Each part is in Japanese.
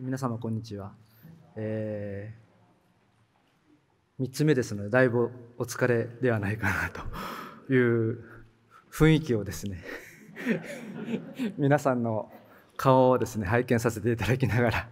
皆様こんにちは、えー、3つ目ですのでだいぶお疲れではないかなという雰囲気をですね 皆さんの顔をですね拝見させていただきながら、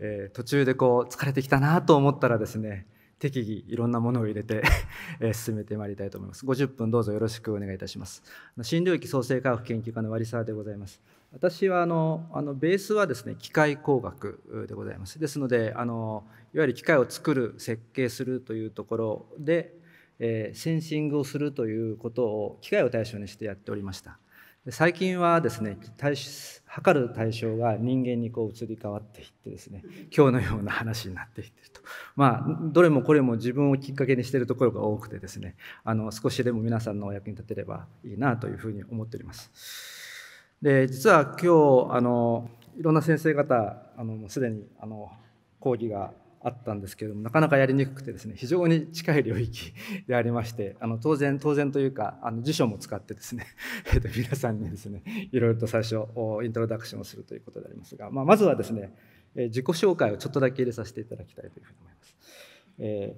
えー、途中でこう疲れてきたなと思ったらですね適宜いろんなものを入れて え進めてまいりたいと思います。50分どうぞよろしくお願いいたします。新領域創生科学研究科の割沢でございます。私はあのあのベースはですね機械工学でございますですのであのいわゆる機械を作る設計するというところで、えー、センシングをするということを機械を対象にしてやっておりました最近はですね測る対象が人間にこう移り変わっていってですね今日のような話になっていってるとまあどれもこれも自分をきっかけにしてるところが多くてですねあの少しでも皆さんのお役に立てればいいなというふうに思っております。で実は今日あのいろんな先生方あのすでにあの講義があったんですけれどもなかなかやりにくくてですね非常に近い領域 でありましてあの当然当然というかあの辞書も使ってですね 皆さんにですねいろいろと最初イントロダクションをするということでありますが、まあ、まずはですね自己紹介をちょっとだけ入れさせていただきたいというふうに思います。え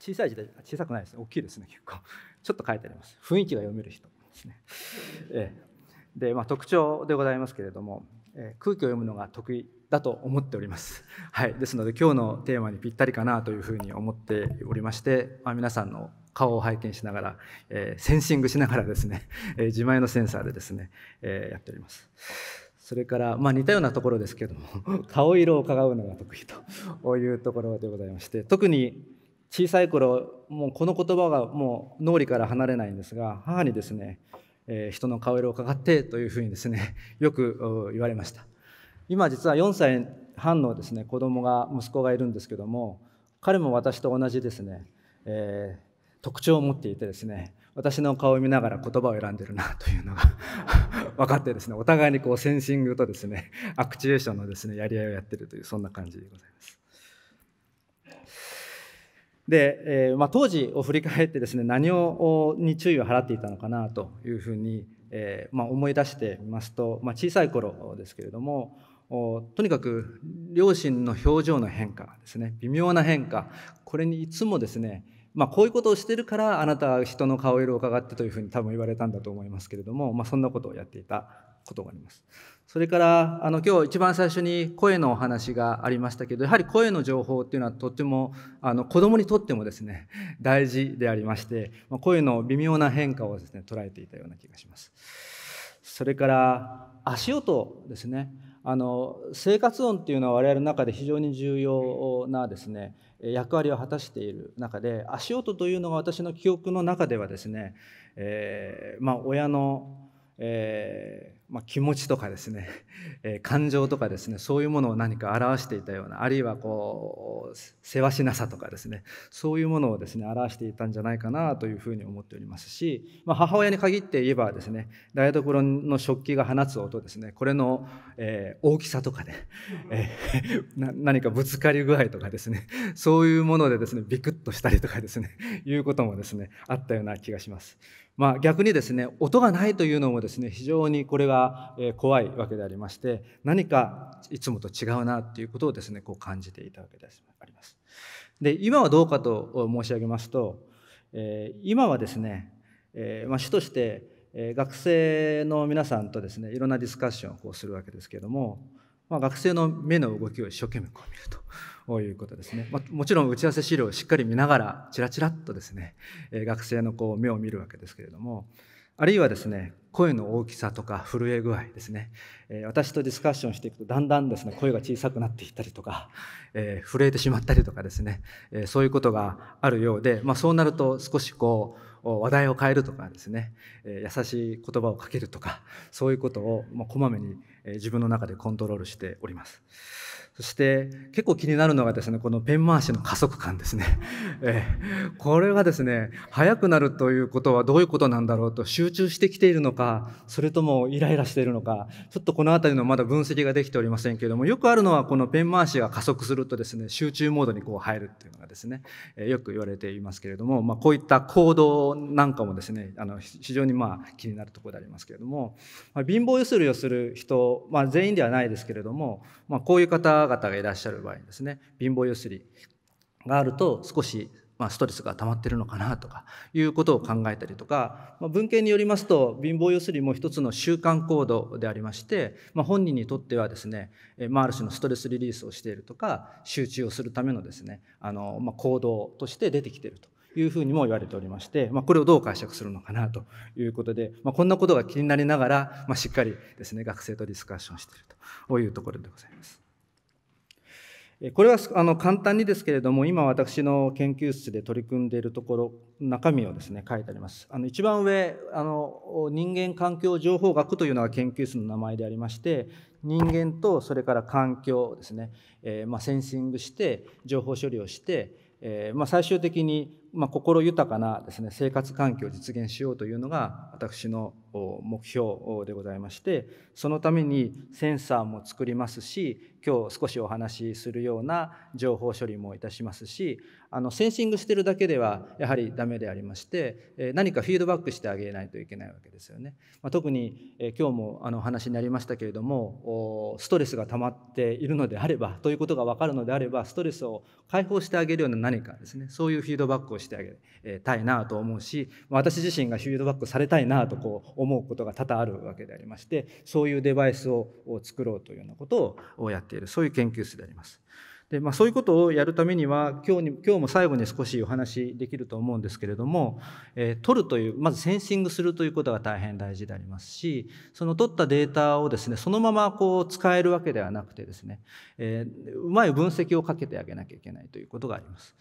ー、小さい時代小さくないですね大きいですね結構ちょっと書いてあります雰囲気が読める人ですね。えで、まあ、特徴でございますけれども、えー、空気を読むのが得意だと思っております。はい、ですので今日のテーマにぴったりかなというふうに思っておりまして、まあ、皆さんの顔を拝見しながら、えー、センシングしながらですね、えー、自前のセンサーでですね、えー、やっております。それから、まあ、似たようなところですけども 顔色を伺うのが得意というところでございまして特に小さい頃もうこの言葉がもう脳裏から離れないんですが母にですねえ人の顔色を伺ってというふうにですね よく言われました今実は4歳半のですね子供が息子がいるんですけども彼も私と同じですね、えー、特徴を持っていてですね私の顔を見ながら言葉を選んでるなというのが 分かってですねお互いにこうセンシングとですねアクチュエーションのですねやり合いをやっているというそんな感じでございます。で、えー、まあ、当時を振り返ってですね何をに注意を払っていたのかなというふうに、えー、まあ、思い出してみますと、まあ、小さい頃ですけれどもとにかく両親の表情の変化ですね微妙な変化これにいつもですねまあ、こういうことをしてるからあなたは人の顔色を伺ってというふうに多分言われたんだと思いますけれども、まあ、そんなことをやっていたことがあります。それからあの今日一番最初に声のお話がありましたけどやはり声の情報っていうのはとってもあの子どもにとってもですね 大事でありまして、ま声の微妙な変化をですね捉えていたような気がします。それから足音ですねあの生活音っていうのは我々の中で非常に重要なですね役割を果たしている中で足音というのが私の記憶の中ではですね、えー、まあ、親のえー、まあ、気持ちとかですね、えー、感情とかですねそういうものを何か表していたようなあるいはこうせわしなさとかですねそういうものをですね表していたんじゃないかなというふうに思っておりますし、まあ、母親に限って言えばですね台所の食器が放つ音ですねこれの、えー、大きさとかね、え何かぶつかり具合とかですねそういうものでですねビクッとしたりとかですねいうこともですねあったような気がします。まあ、逆にですね音がないというのもですね非常にこれが怖いわけでありまして何かいつもと違うなっていうことをですねこう感じていたわけであります。で今はどうかと申し上げますと、え今はですね、えまあ、主として、え学生の皆さんとですねいろんなディスカッションをこうするわけですけれども、まあ、学生の目の動きを一生懸命こう見ると。ということですね、まあ、もちろん打ち合わせ資料をしっかり見ながらちらちらっとですね学生のこう目を見るわけですけれどもあるいはですね声の大きさとか震え具合ですね、え私とディスカッションしていくとだんだんですね声が小さくなっていったりとか、えー、震えてしまったりとかですね、えそういうことがあるようで、まあ、そうなると少しこう話題を変えるとかですね、え優しい言葉をかけるとかそういうことを、まこまめに、え自分の中でコントロールしております。そして結構気になるのがですねこのペン回しの加速感ですね、えこれはですね速くなるということはどういうことなんだろうと集中してきているのかそれともイライラしているのかちょっとこの辺りのまだ分析ができておりませんけれどもよくあるのはこのペン回しが加速するとですね集中モードにこう入るっていうのがですね、えよく言われていますけれども、まあ、こういった行動なんかもですねあの非常にまあ気になるところでありますけれども、まあ、貧乏ゆすりをする人、まあ、全員ではないですけれども、まあ、こういう方方がいらっしゃる場合にですね貧乏ゆすりがあると少しまあ、ストレスが溜まってるのかなとかいうことを考えたりとか、まあ、文献によりますと貧乏ゆすりも一つの習慣行動でありまして、まあ、本人にとってはですね、まあ、ある種のストレスリリースをしているとか集中をするためのですねあの、まあ、行動として出てきてると。いうふうにも言われておりまして、まあ、これをどう解釈するのかなということで、まあ、こんなことが気になりながら、まあ、しっかりですね学生とディスカッションしているというところでございます。これはあの簡単にですけれども、今私の研究室で取り組んでいるところ、中身をですね、書いてあります。あの一番上あの、人間環境情報学というのが研究室の名前でありまして、人間とそれから環境ですね、えー、まあ、センシングして、情報処理をして、えー、まあ、最終的にまあ、心豊かなですね生活環境を実現しようというのが私の目標でございましてそのためにセンサーも作りますし今日少しお話しするような情報処理もいたしますしあのセンシングしてるだけではやはりダメでありまして何かフィードバックしてあげないといけないわけですよね。まあ、特に今日もあのお話になりましたけれどもストレスが溜まっているのであればということが分かるのであればストレスを解放してあげるような何かですねそういうフィードバックをしてあげたいなと思うし私自身がフィードバックされたいなとこう思うことが多々あるわけでありましてそういうデバイスを作ろうというようなことをやっているそういう研究室であります。でまあ、そういうことをやるためには今日に今日も最後に少しお話できると思うんですけれども、えー、取るというまずセンシングするということが大変大事でありますしその取ったデータをですねそのままこう使えるわけではなくてですね、えー、うまい分析をかけてあげなきゃいけないということがあります。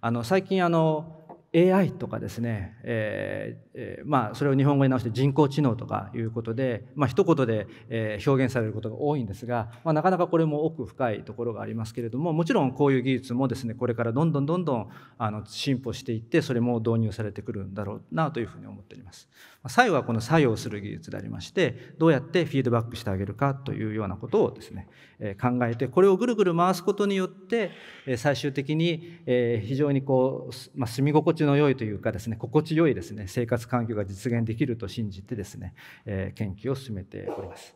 あの最近あの AI とかですね、えーえまあ、それを日本語に直して人工知能とかいうことで、まあ一言で、えー、表現されることが多いんですが、まあ、なかなかこれも奥深いところがありますけれどももちろんこういう技術もですねこれからどんどんどんどんあの進歩していってそれも導入されてくるんだろうなというふうに思っております。最後はこの作用する技術でありましてどうやってフィードバックしてあげるかというようなことをですね、えー、考えてこれをぐるぐる回すことによって、えー、最終的に、えー、非常にこう、まあ、住み心地地の良いというかですね心地よいですね生活環境が実現できると信じてですね、えー、研究を進めております。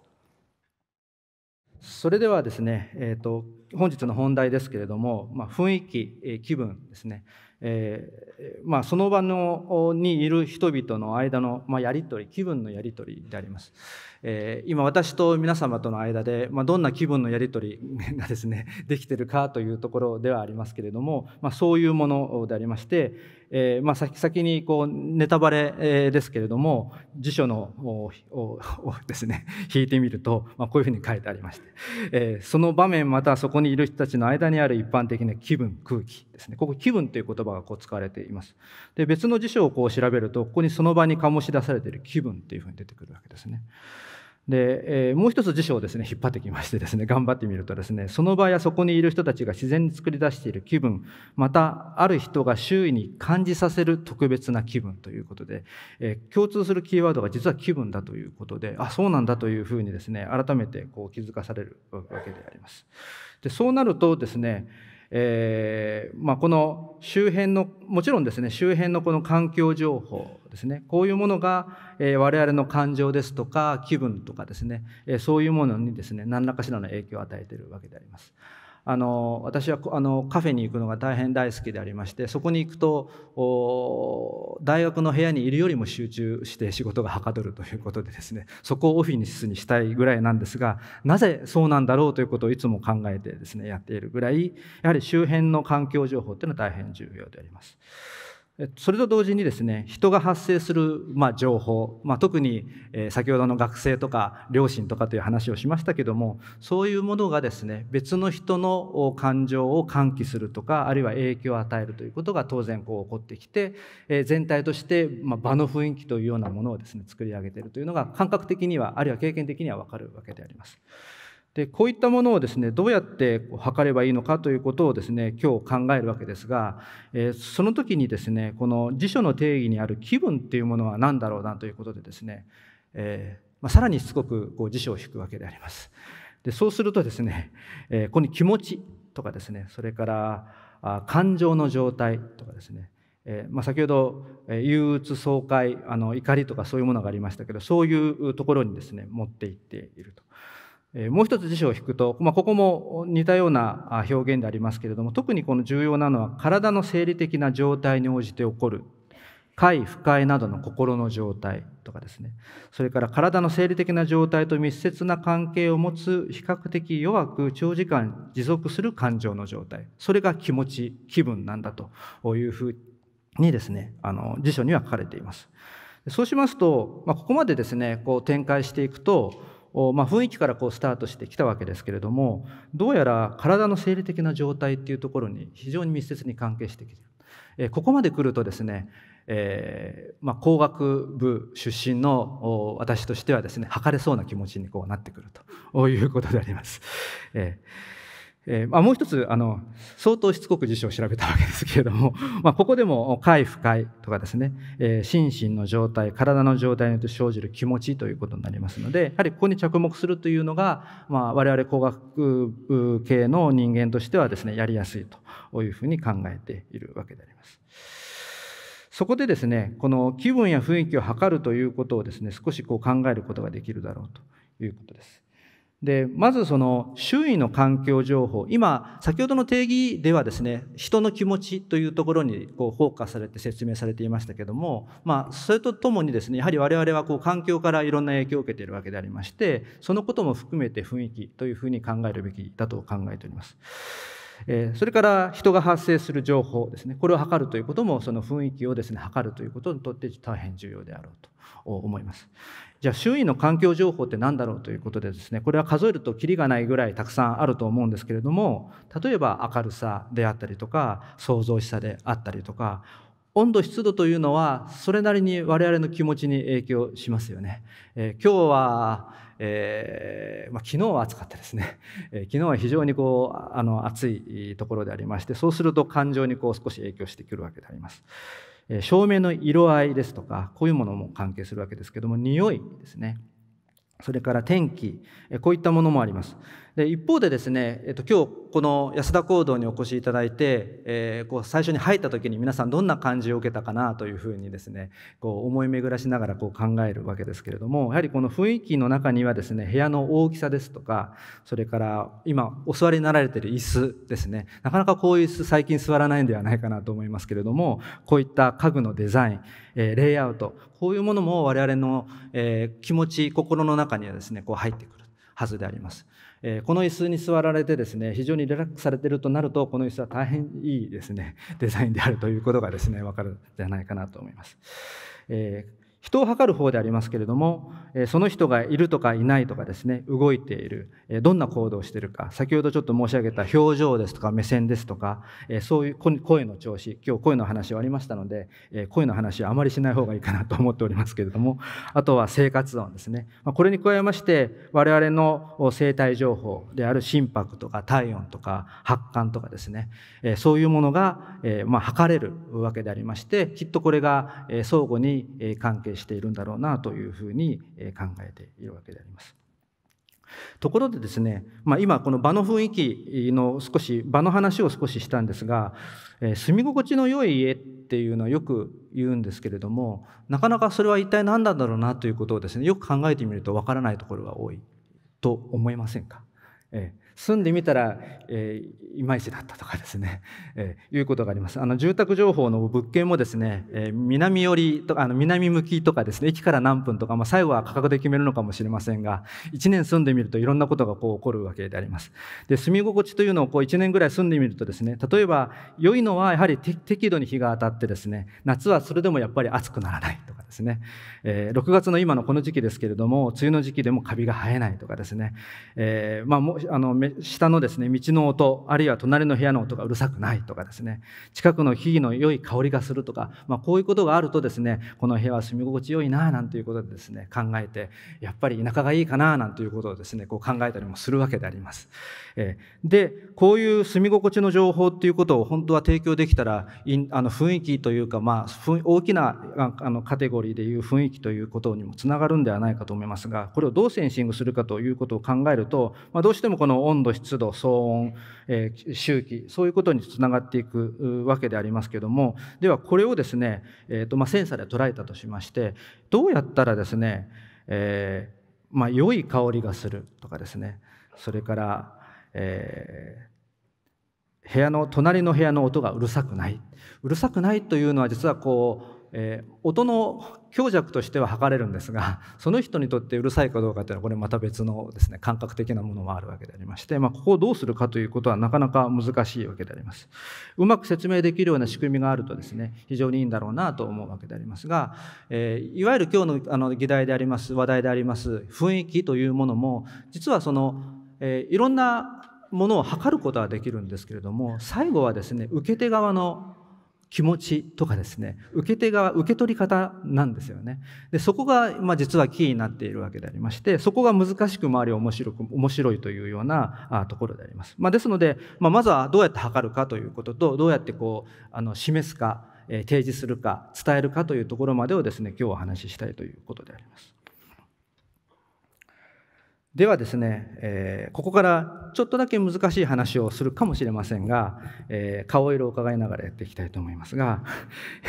それではですね、えーと、本日の本題ですけれども、まあ、雰囲気、えー、気分ですね、えー、まあ、その場のにいる人々の間の、まあ、やり取り気分のやり取りであります。えー、今私と皆様との間で、まあ、どんな気分のやり取りがですね できてるかというところではありますけれども、まあ、そういうものでありまして、えーまあ、先先にこうネタバレですけれども辞書のををですね 引いてみると、まあ、こういうふうに書いてありまして、えー、その場面またそこにいる人たちの間にある一般的な気分空気ですねここ気分という言葉がこう使われています。で別の辞書をこう調べるとここにその場に醸し出されている気分というふうに出てくるわけですね。で、えー、もう一つ辞書をですね引っ張ってきましてですね頑張ってみるとですねその場やそこにいる人たちが自然に作り出している気分またある人が周囲に感じさせる特別な気分ということで、えー、共通するキーワードが実は気分だということであそうなんだというふうにですね改めてこう気づかされるわけであります。でそうなるとですねえー、まあ、この周辺のもちろんですね周辺のこの環境情報ですねこういうものが、えー、我々の感情ですとか気分とかですね、えー、そういうものにですね何らかしらの影響を与えているわけであります。あの私はあのカフェに行くのが大変大好きでありましてそこに行くと大学の部屋にいるよりも集中して仕事がはかどるということでですねそこをオフィスにしたいぐらいなんですがなぜそうなんだろうということをいつも考えてですねやっているぐらいやはり周辺の環境情報っていうのは大変重要であります。それと同時にですね人が発生する、まあ、情報、まあ、特に、え先ほどの学生とか両親とかという話をしましたけどもそういうものがですね別の人の感情を喚起するとかあるいは影響を与えるということが当然こう起こってきて、え全体として、ま場の雰囲気というようなものをですね作り上げているというのが感覚的にはあるいは経験的には分かるわけであります。でこういったものをですねどうやって測ればいいのかということをですね今日考えるわけですが、えその時にですねこの辞書の定義にある気分っていうものは何だろうなということでですね、えまあ、さらにしつこくこう辞書を引くわけであります。でそうするとですね、えここに気持ちとかですねそれからあ感情の状態とかですねえまあ、先ほど、え憂鬱爽快あの怒りとかそういうものがありましたけどそういうところにですね持っていっていると。もう一つ辞書を引くと、まあ、ここも似たような表現でありますけれども特にこの重要なのは体の生理的な状態に応じて起こる快不快などの心の状態とかですねそれから体の生理的な状態と密接な関係を持つ比較的弱く長時間持続する感情の状態それが気持ち気分なんだというふうにですねあの辞書には書かれています。そうしますと、まあ、ここまでですねこう展開していくとまあ、雰囲気からこうスタートしてきたわけですけれどもどうやら体の生理的な状態っていうところに非常に密接に関係してきてる、えここまで来るとですね、えー、まあ、工学部出身の私としてはですね測れそうな気持ちにこうなってくるということであります。えーえー、あもう一つあの相当しつこく辞書を調べたわけですけれども、まあ、ここでも「快不快」とかですね、えー、心身の状態体の状態によって生じる気持ちということになりますのでやはりここに着目するというのが、まあ、我々工学系の人間としてはですねやりやすいというふうに考えているわけであります。そこでですねこの気分や雰囲気を測るということをですね少しこう考えることができるだろうということです。で、まずその周囲の環境情報、今、先ほどの定義ではですね、人の気持ちというところにこうフォーカスされて説明されていましたけども、まあ、それとともにですね、やはり我々はこう環境からいろんな影響を受けているわけでありまして、そのことも含めて雰囲気というふうに考えるべきだと考えております。えそれから人が発生する情報ですねこれを測るということもその雰囲気をですね測るということにとって大変重要であろうと思います。じゃあ周囲の環境情報って何だろうということでですねこれは数えるときりがないぐらいたくさんあると思うんですけれども例えば明るさであったりとか創造しさであったりとか温度湿度というのはそれなりに我々の気持ちに影響しますよね。えー、今日はえー、まあ、昨日は暑かったですね、えー、昨日は非常にこうあの暑いところでありましてそうすると感情にこう少し影響してくるわけであります、えー、照明の色合いですとかこういうものも関係するわけですけども匂いですねそれから天気こういったものもありますで一方でですね、えっと、今日この安田講堂にお越しいただいて、えー、こう最初に入った時に皆さんどんな感じを受けたかなというふうにですねこう思い巡らしながらこう考えるわけですけれどもやはりこの雰囲気の中にはですね部屋の大きさですとかそれから今お座りになられている椅子ですねなかなかこういう椅子最近座らないんではないかなと思いますけれどもこういった家具のデザイン、えー、レイアウトこういうものも我々の、えー、気持ち心の中にはですねこう入ってくる。はずであります。えこの椅子に座られてですね非常にリラックスされてるとなるとこの椅子は大変いいですねデザインであるということがですね分かるんじゃないかなと思います。えー人を測る方でありますけれどもその人がいるとかいないとかですね動いているどんな行動をしているか先ほどちょっと申し上げた表情ですとか目線ですとかそういう声の調子今日声の話はありましたので声の話はあまりしない方がいいかなと思っておりますけれどもあとは生活音ですねこれに加えまして我々の生体情報である心拍とか体温とか発汗とかですねそういうものがまあ測れるわけでありましてきっとこれが相互に関係しているんだろうなというふうに考えているわけであります。ところでですね、まあ、今この場の雰囲気の少し場の話を少ししたんですが、えー、住み心地の良い家っていうのはよく言うんですけれどもなかなかそれは一体何なんだろうなということをですねよく考えてみるとわからないところが多いと思いませんか、えー住んでみたら、えー、いまいちだったとかですね、えー、いうことがありますあの住宅情報の物件もですね、えー、南寄りとかあの南向きとかですね駅から何分とか、まあ、最後は価格で決めるのかもしれませんが1年住んでみるといろんなことがこう起こるわけでありますで住み心地というのをこう1年ぐらい住んでみるとですね例えば良いのはやはり適度に日が当たってですね夏はそれでもやっぱり暑くならないとかですね、えー、6月の今のこの時期ですけれども梅雨の時期でもカビが生えないとかですね、えーまあ、もあの下のですね道の音あるいは隣の部屋の音がうるさくないとかですね近くの木々の良い香りがするとか、まあ、こういうことがあるとですねこの部屋は住み心地よいななんていうことでですね考えてやっぱり田舎がいいかななんていうことをですねこう考えたりもするわけであります。えでこういう住み心地の情報っていうことを本当は提供できたらあの雰囲気というか、まあ、大きなあのカテゴリーでいう雰囲気ということにもつながるんではないかと思いますがこれをどうセンシングするかということを考えると、まあ、どうしてもこの音温度湿度騒音、えー、周期そういうことにつながっていくわけでありますけどもではこれをですね、えーとまあ、センサーで捉えたとしましてどうやったらですね、えーまあ、良い香りがするとかですねそれから、えー、部屋の隣の部屋の音がうるさくないうるさくないというのは実はこうえー、音の強弱としては測れるんですが その人にとってうるさいかどうかというのはこれまた別のですね感覚的なものもあるわけでありまして、まあ、ここをどうするかということはなかなか難しいわけでありますうまく説明できるような仕組みがあるとですね非常にいいんだろうなと思うわけでありますが、えー、いわゆる今日のあの議題であります話題であります雰囲気というものも実はその、えー、いろんなものを測ることはできるんですけれども最後はですね受け手側の気持ちとかですね受け手側受け取り方なんですよねでそこが、まあ、実はキーになっているわけでありましてそこが難しく周り面白く面白いというようなあところであります、まあ、ですので、まあ、まずはどうやって測るかということとどうやってこうあの示すか、え提示するか伝えるかというところまでをですね今日お話ししたいということであります。ではですね、えー、ここからちょっとだけ難しい話をするかもしれませんが、えー、顔色を伺いながらやっていきたいと思いますが、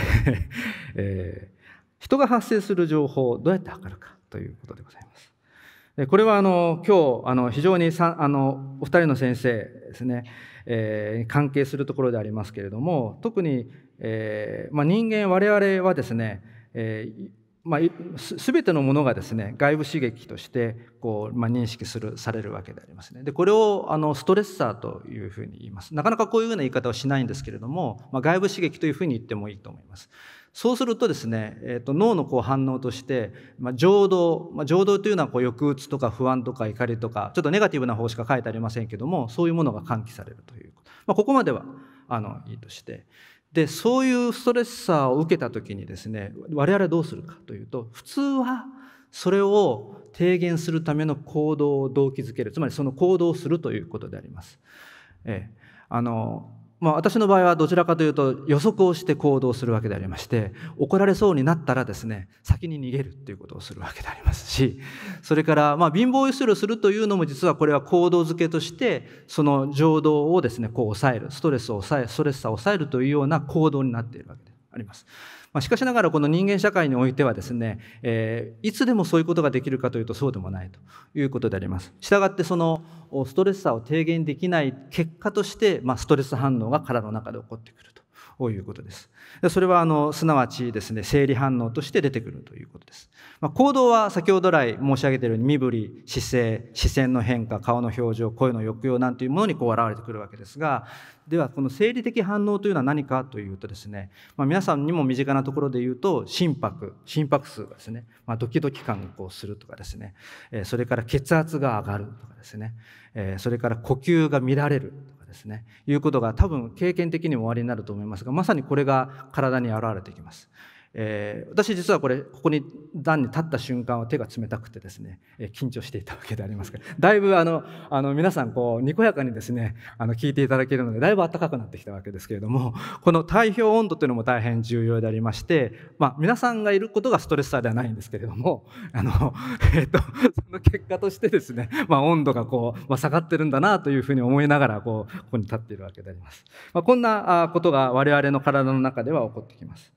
えー、人が発生する情報をどうやって測るかということでございます。これはあの今日あの非常にさあのお二人の先生ですね、えー、関係するところでありますけれども特に、えーまあ、人間我々はですね、えー、まあ、全てのものがですね外部刺激としてこう、まあ、認識するされるわけでありますねでこれをあのストレッサーというふうに言いますなかなかこういうような言い方はしないんですけれども、まあ、外部刺激というふうに言ってもいいと思いますそうするとですね、えーと、脳のこう反応として、まあ、情動、まあ、情動というのはこう抑うつとか不安とか怒りとかちょっとネガティブな方しか書いてありませんけどもそういうものが喚起されるという、まあ、ここまではあのいいとしてでそういうストレッサーを受けた時にですね我々はどうするかというと普通はそれを低減するための行動を動機づけるつまりその行動をするということであります。ええ、あのまあ、私の場合はどちらかというと予測をして行動するわけでありまして怒られそうになったらですね先に逃げるっていうことをするわけでありますしそれからまあ貧乏ゆすりをするというのも実はこれは行動づけとしてその情動をですねこう抑えるストレスを抑えストレスさを抑えるというような行動になっているわけであります。まあ、しかしながらこの人間社会においてはですね、えー、いつでもそういうことができるかというとそうでもないということであります。したがってそのストレスさを低減できない結果として、まあ、ストレス反応が体の中で起こってくると。ということです。それはあのすなわちですね生理反応として出てくるということです。まあ、行動は先ほど来申し上げているように身振り姿勢視線の変化顔の表情声の抑揚なんていうものにこう現れてくるわけですがではこの生理的反応というのは何かというとですね、まあ、皆さんにも身近なところで言うと心拍心拍数がですね、まあ、ドキドキ感がこうするとかですねそれから血圧が上がるとかですねそれから呼吸が乱れるとですねいうことが多分経験的にもおありになると思いますがまさにこれが体に現れてきますえー、私実はこれここに段に立った瞬間は手が冷たくてですね、えー、緊張していたわけでありますけどだいぶあのあの皆さんこうにこやかにですねあの聞いていただけるのでだいぶ暖かくなってきたわけですけれどもこの体表温度というのも大変重要でありまして、まあ、皆さんがいることがストレッサーではないんですけれどもあの、えーとその結果としてですね、まあ、温度がこう、まあ、下がってるんだなというふうに思いながらこうここに立っているわけであります。まあ、こんなことが我々の体の中では起こってきます。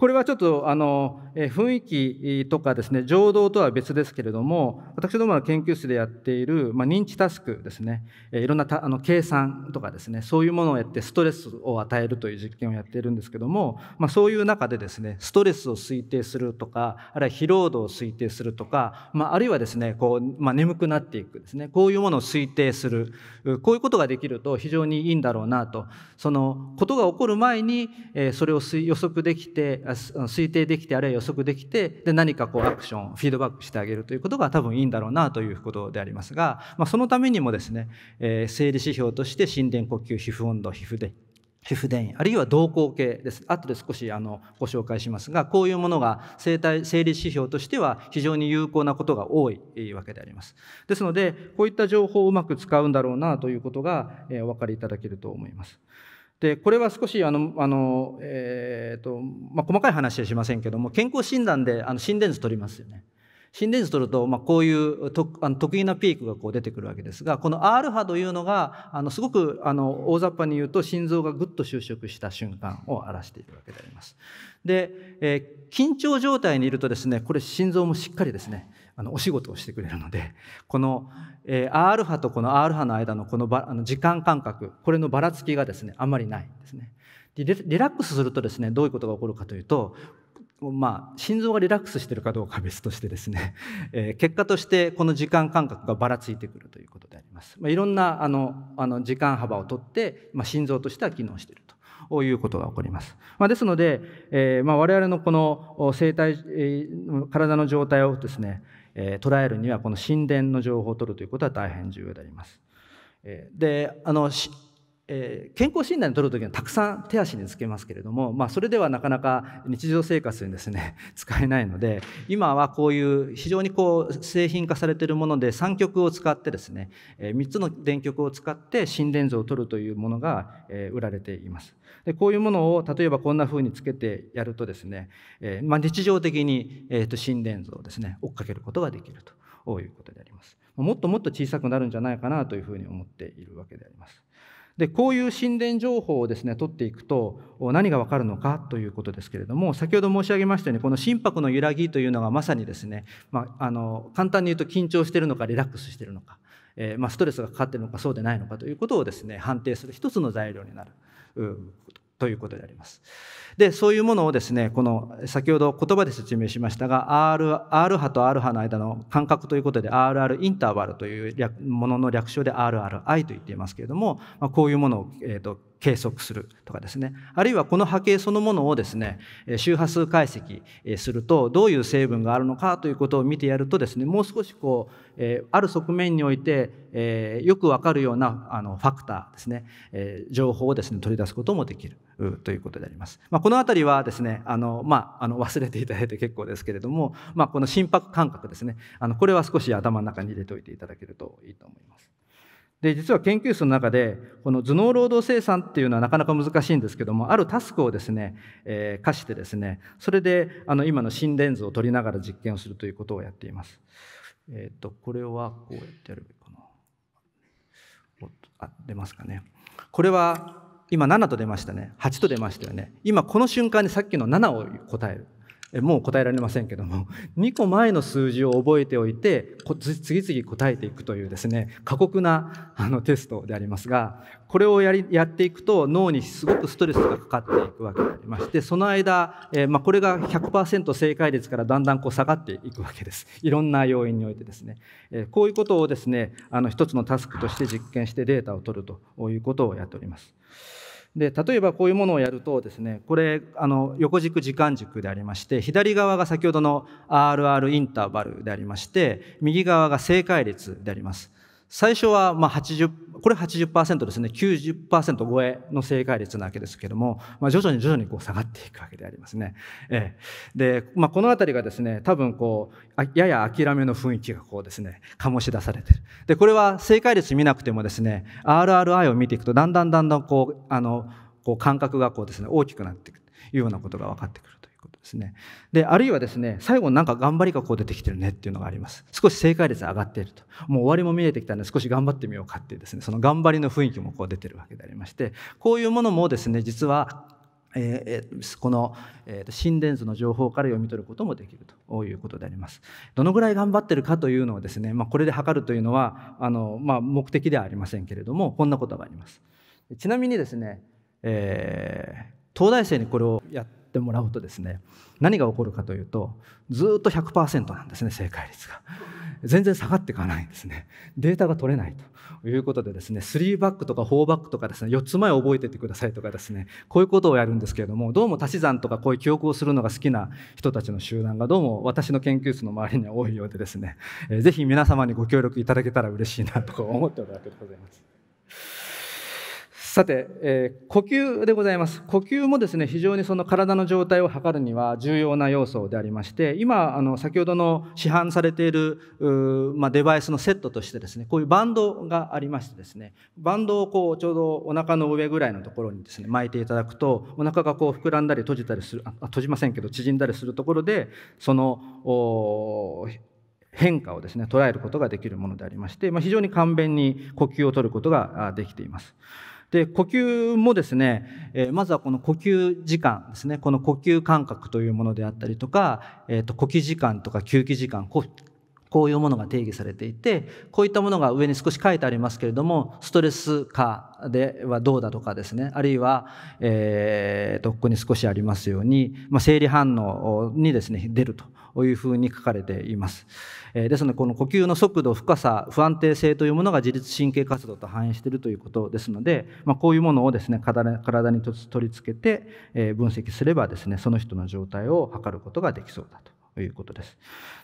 これはちょっとあの、え雰囲気とかですね、情動とは別ですけれども、私どもの研究室でやっている、まあ、認知タスクですね、えいろんなあの計算とかですね、そういうものをやってストレスを与えるという実験をやっているんですけども、まあ、そういう中でですね、ストレスを推定するとか、あるいは疲労度を推定するとか、まあ、あるいはですね、こうまあ、眠くなっていくですね、こういうものを推定する、こういうことができると非常にいいんだろうなと、そのことが起こる前に、えそれを予測できて、推定できてあるいは予測できてで何かこうアクションフィードバックしてあげるということが多分いいんだろうなということでありますが、まあ、そのためにもですね、えー、生理指標として心電呼吸皮膚温度皮膚で皮膚電位あるいは動向系です後で少しあのご紹介しますがこういうものが生体生理指標としては非常に有効なことが多いわけでありますですのでこういった情報をうまく使うんだろうなということが、えお分かりいただけると思います。でこれは少しあのあの、えーとまあ、細かい話はしませんけども健康診断であの心電図取りますよね。心電図取ると、まあ、こういうあの特異なピークがこう出てくるわけですがこの R 波というのがあのすごくあの大雑把に言うと心臓がぐっと収縮した瞬間を表しているわけであります。で、えー、緊張状態にいるとですねこれ心臓もしっかりですねあのお仕事をしてくれるのでこの、えー、Rα とこの r 波の間のこのばあの時間間隔これのばらつきがですねあんまりないんですね。でリラックスするとですねどういうことが起こるかというとまあ、心臓がリラックスしてるかどうかは別としてですね、えー、結果としてこの時間間隔がばらついてくるということであります、まあ、いろんなあのあの時間幅をとって、まあ、心臓としては機能しているとこういうことが起こります。まあ、ですので、えーまあ、我々のこの生体、えー、体の状態をですね、え捉えるにはこの神殿の情報を取るということは大変重要であります。であのえー、健康診断を取るときはたくさん手足につけますけれども、まあ、それではなかなか日常生活にですね 使えないので今はこういう非常にこう製品化されているもので3極を使ってですね、えー、3つの電極を使って心電図を取るというものが、えー、売られていますでこういうものを例えばこんなふうにつけてやるとですね、えー、まあ、日常的に、えー、と心電図をですね追っかけることができるということでありますもっともっと小さくなるんじゃないかなというふうに思っているわけでありますでこういう神殿情報をですね取っていくと何がわかるのかということですけれども先ほど申し上げましたようにこの心拍の揺らぎというのがまさにですね、まあ、あの簡単に言うと緊張してるのかリラックスしてるのか、えー、まあ、ストレスがかかってるのかそうでないのかということをですね判定する一つの材料になるということであります。で、そういうものをですね、この先ほど言葉で説明しましたが、R, R 波と R 波の間の間隔ということで、RR インターバルというものの略称で RRI と言っていますけれども、まあ、こういうものを、えーと、と計測するとかですねあるいはこの波形そのものをですね周波数解析するとどういう成分があるのかということを見てやるとですねもう少しこう、えある側面において、えよくわかるようなあのファクターですね、え情報をですね取り出すこともできるということであります。まあ、この辺りはですねあの、まあ、あの忘れていただいて結構ですけれども、まあ、この心拍感覚ですねあのこれは少し頭の中に入れておいていただけるといいと思います。で、実は研究室の中で、この頭脳労働生産っていうのはなかなか難しいんですけども、あるタスクをですね、えー、課してですね、それであの今の心電図を取りながら実験をするということをやっています。えっ、ー、と、これはこうやってやるべきかな。あ、出ますかね。これは今7と出ましたね。8と出ましたよね。今この瞬間にさっきの7を答える。もう答えられませんけども2 個前の数字を覚えておいて次々答えていくというですね過酷なあのテストでありますがこれをやりやっていくと脳にすごくストレスがかかっていくわけでありましてその間、えー、まあ、これが100%正解率からだんだんこう下がっていくわけですいろんな要因においてですね、えー、こういうことをですねあの一つのタスクとして実験してデータを取るということをやっております。で例えばこういうものをやるとですねこれあの横軸時間軸でありまして左側が先ほどの RR インターバルでありまして右側が正解率であります。最初はまあ80これ80%ですね90%超えの正解率なわけですけども、まあ、徐々に徐々にこう下がっていくわけでありますね。ええ、で、まあ、この辺りがですね多分こうやや諦めの雰囲気がこうですね醸し出されてるでこれは正解率見なくてもですね RRI を見ていくとだんだんだんだんこうあのこう感覚がこうですね大きくなっていくというようなことが分かってくる。ですね。で、あるいはですね、最後なんか頑張りがこう出てきてるねっていうのがあります。少し正解率上がっていると。もう終わりも見えてきたんで少し頑張ってみようかっていうですね、その頑張りの雰囲気もこう出てるわけでありまして、こういうものもですね、実はえー、この、えー、心電図の情報から読み取ることもできるということであります。どのぐらい頑張ってるかというのをですね、まあ、これで測るというのはあの、まあ、目的ではありませんけれどもこんなことがあります。ちなみにですね、えー、東大生にこれをやっってもらうとですね何が起こるかというとずっと100%なんですね正解率が。全然下がっていかないんですね。データが取れないということでですね、3バックとか4バックとかですね、4つ前覚えててくださいとかですね、こういうことをやるんですけれども、どうも足し算とかこういう記憶をするのが好きな人たちの集団がどうも私の研究室の周りには多いようでですね、えー、ぜひ皆様にご協力いただけたら嬉しいなとか思っておるわけでございます。さて、えー、呼吸でございます。呼吸もですね、非常にその体の状態を測るには重要な要素でありまして、今、あの先ほどの市販されているまあ、デバイスのセットとしてですね、こういうバンドがありましてですね、バンドをこうちょうどお腹の上ぐらいのところにですね、巻いていただくと、お腹がこう膨らんだり閉じたりする、あ閉じませんけど縮んだりするところで、その変化をですね捉えることができるものでありまして、まあ、非常に簡便に呼吸を取ることができています。で、呼吸もですね、えまずはこの呼吸時間ですね、この呼吸感覚というものであったりとか、えっ、ー、と、呼吸時間とか休憩時間、こういうものが定義されていて、こういったものが上に少し書いてありますけれども、ストレス下ではどうだとかですね、あるいは、えー、と、ここに少しありますように、まあ、生理反応にですね、出るというふうに書かれています。えー、ですので、この呼吸の速度、深さ、不安定性というものが自律神経活動と反映しているということですので、まあ、こういうものをですね、体に取り付けて、え分析すればですね、その人の状態を測ることができそうだと。ということです。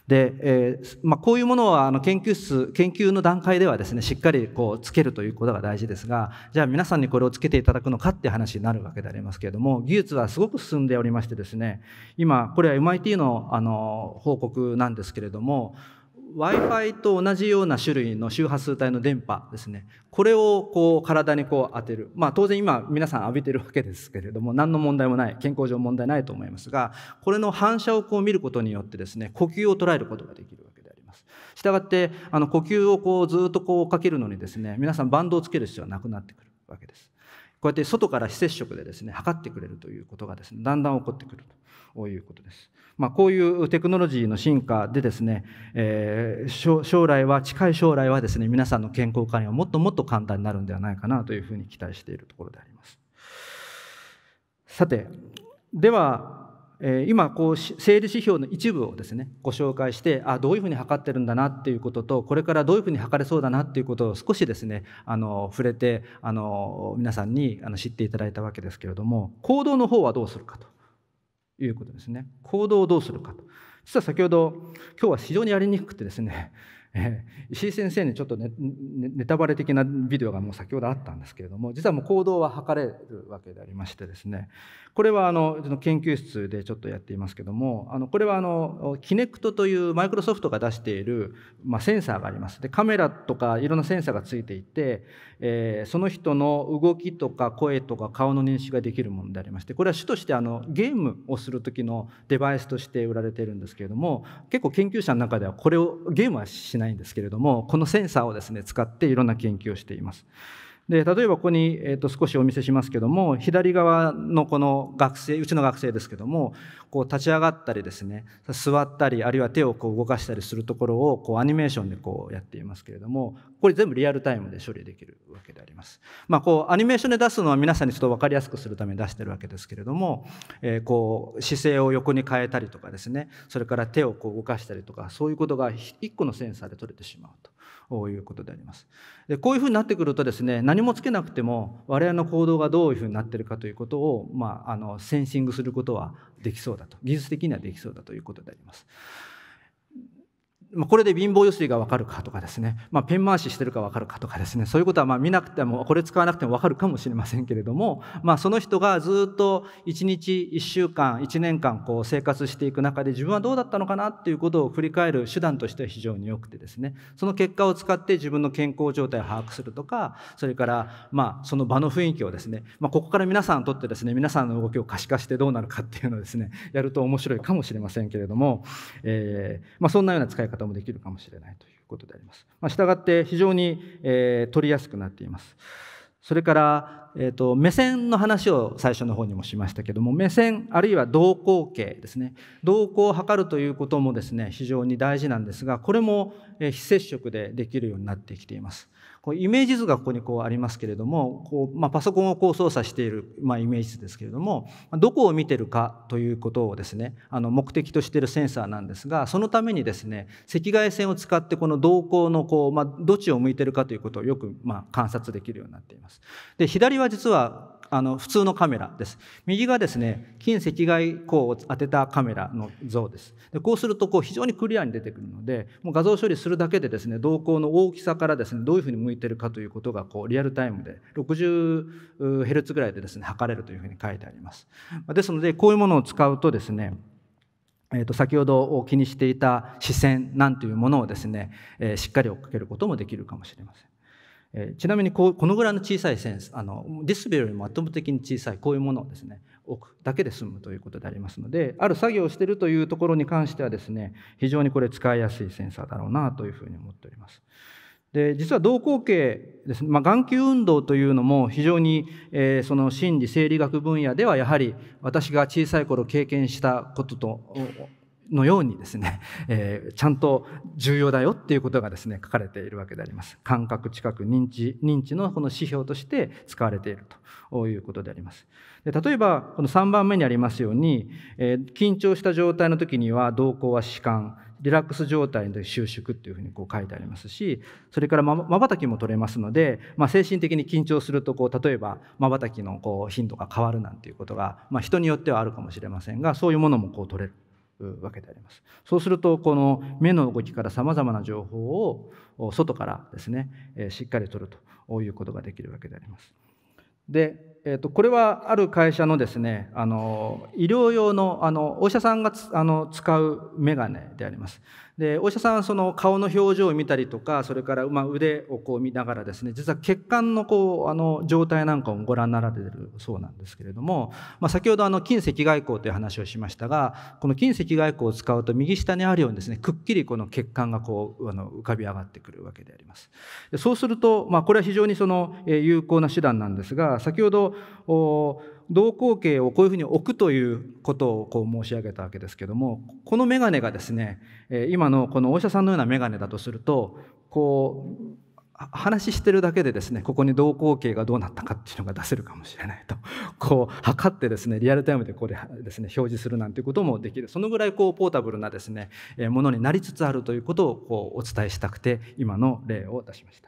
で、えー、まあ、こういうものはあの研究室研究の段階ではですねしっかりこうつけるということが大事ですがじゃあ皆さんにこれをつけていただくのかって話になるわけでありますけれども技術はすごく進んでおりましてですね今これは MIT のあの報告なんですけれども Wi-Fi と同じような種類の周波数帯の電波ですね。これをこう体にこう当てる。まあ当然今皆さん浴びてるわけですけれども、何の問題もない、健康上問題ないと思いますが、これの反射をこう見ることによってですね、呼吸を捉えることができるわけであります。したがって、あの呼吸をこうずっとこうかけるのにですね、皆さんバンドをつける必要はなくなってくるわけです。こうやって外から非接触でですね測ってくれるということがですねだんだん起こってくるということです。まあ、こういうテクノロジーの進化でですね、えー、将来は近い将来はですね皆さんの健康管理はもっともっと簡単になるんではないかなというふうに期待しているところであります。さてでは今こう生理指標の一部をですねご紹介してあどういうふうに測ってるんだなっていうこととこれからどういうふうに測れそうだなっていうことを少しですねあの触れてあの皆さんにあの知っていただいたわけですけれども行動の方はどうするかということですね行動をどうするかと実は先ほど今日は非常にやりにくくてですね石井先生にちょっとネネタバレ的なビデオがもう先ほどあったんですけれども実はもう行動は測れるわけでありましてですね、これはあの研究室でちょっとやっていますけどもあのこれはあの Kinect というマイクロソフトが出している、まあ、センサーがありますでカメラとかいろんなセンサーがついていて、えその人の動きとか声とか顔の認識ができるものでありましてこれは主としてあのゲームをする時のデバイスとして売られているんですけれども結構研究者の中ではこれをゲームはしないんですけれどもこのセンサーをですね使っていろんな研究をしています。で例えばここに、えー、と少しお見せしますけども左側のこの学生うちの学生ですけどもこう立ち上がったりですね座ったりあるいは手をこう動かしたりするところをこうアニメーションでこうやっていますけれどもこれ全部リアルタイムで処理できるわけであります。まあ、こうアニメーションで出すのは皆さんにちょっと分かりやすくするために出してるわけですけれども、えー、こう姿勢を横に変えたりとかですねそれから手をこう動かしたりとかそういうことが1個のセンサーで取れてしまうということであります。でこういうふうになってくるとですね何もつけなくても我々の行動がどういうふうになってるかということを、まあ、あのセンシングすることはできそうだと技術的にはできそうだということであります。これで貧乏ゆすりが分かるかとかですね、まあ、ペン回ししてるか分かるかとかですねそういうことはまあ見なくてもこれ使わなくても分かるかもしれませんけれども、まあ、その人がずっと一日1週間1年間こう生活していく中で自分はどうだったのかなっていうことを振り返る手段としては非常によくてですねその結果を使って自分の健康状態を把握するとかそれからまあその場の雰囲気をですね、まあ、ここから皆さんとってですね皆さんの動きを可視化してどうなるかっていうのをですねやると面白いかもしれませんけれども、えーまあ、そんなような使い方方もできるかもしれないということであります。まあ、従って非常に、えー、取りやすくなっています。それから、えーと、目線の話を最初の方にもしましたけども目線あるいは動向形ですね動向を測るということもですね非常に大事なんですがこれもえ非接触でできるようになってきています。こうイメージ図がここにこうありますけれどもこう、まあ、パソコンをこう操作している、まあ、イメージ図ですけれどもどこを見てるかということをですねあの目的としているセンサーなんですがそのためにですね赤外線を使ってこの瞳孔のこう、まあ、どっちを向いてるかということをよくま観察できるようになっています。で左は実はあの普通のカメラです。右がですね、近赤外光を当てたカメラの像です。でこうするとこう非常にクリアに出てくるので、もう画像処理するだけでですね、瞳孔の大きさからですね、どういうふうに向いてるかということがこうリアルタイムで 60Hz ぐらいでですね、測れるというふうに書いてあります。ですので、こういうものを使うとですね、えー、と先ほど気にしていた視線なんていうものをですね、えしっかり追っかけることもできるかもしれません。えちなみにこうこのぐらいの小さいセンスあのディスベルよりも圧倒的に小さいこういうものをですね置くだけで済むということでありますのである作業をしているというところに関してはですね非常にこれ使いやすいセンサーだろうなというふうに思っております。で実は動光系ですね、まあ、眼球運動というのも非常に、えー、その心理生理学分野ではやはり私が小さい頃経験したこととのようにですね、えー、ちゃんと重要だよっていうことがですね書かれているわけであります感覚知覚認知認知のこの指標として使われているということでありますで例えばこの3番目にありますように、えー、緊張した状態の時には動向は弛緩リラックス状態で収縮っていうふうにこう書いてありますしそれからまばたきも取れますので、まあ、精神的に緊張するとこう例えばまばたきのこう頻度が変わるなんていうことが、まあ、人によってはあるかもしれませんがそういうものもこう取れるわけであります。そうするとこの目の動きからさまざまな情報を外からですねしっかりとるということができるわけであります。でえーと、これはある会社のですねあの医療用のあのお医者さんがあの使う眼鏡でありますでお医者さんはその顔の表情を見たりとかそれから、まあ、腕をこう見ながらですね実は血管のこうあの状態なんかもご覧になられてるそうなんですけれども、まあ、先ほどあの近赤外光という話をしましたがこの近赤外光を使うと右下にあるようにですねくっきりこの血管がこうあの浮かび上がってくるわけでありますそうすると、まあ、これは非常にその有効な手段なんですが先ほど同口径をこういうふうに置くということをこう申し上げたわけですけどもこの眼鏡がですね今のこのお医者さんのような眼鏡だとするとこう話してるだけでですねここに同口径がどうなったかっていうのが出せるかもしれないと こう測ってですねリアルタイムでこれですね表示するなんていうこともできるそのぐらいこうポータブルなですねものになりつつあるということをこうお伝えしたくて今の例を出しました。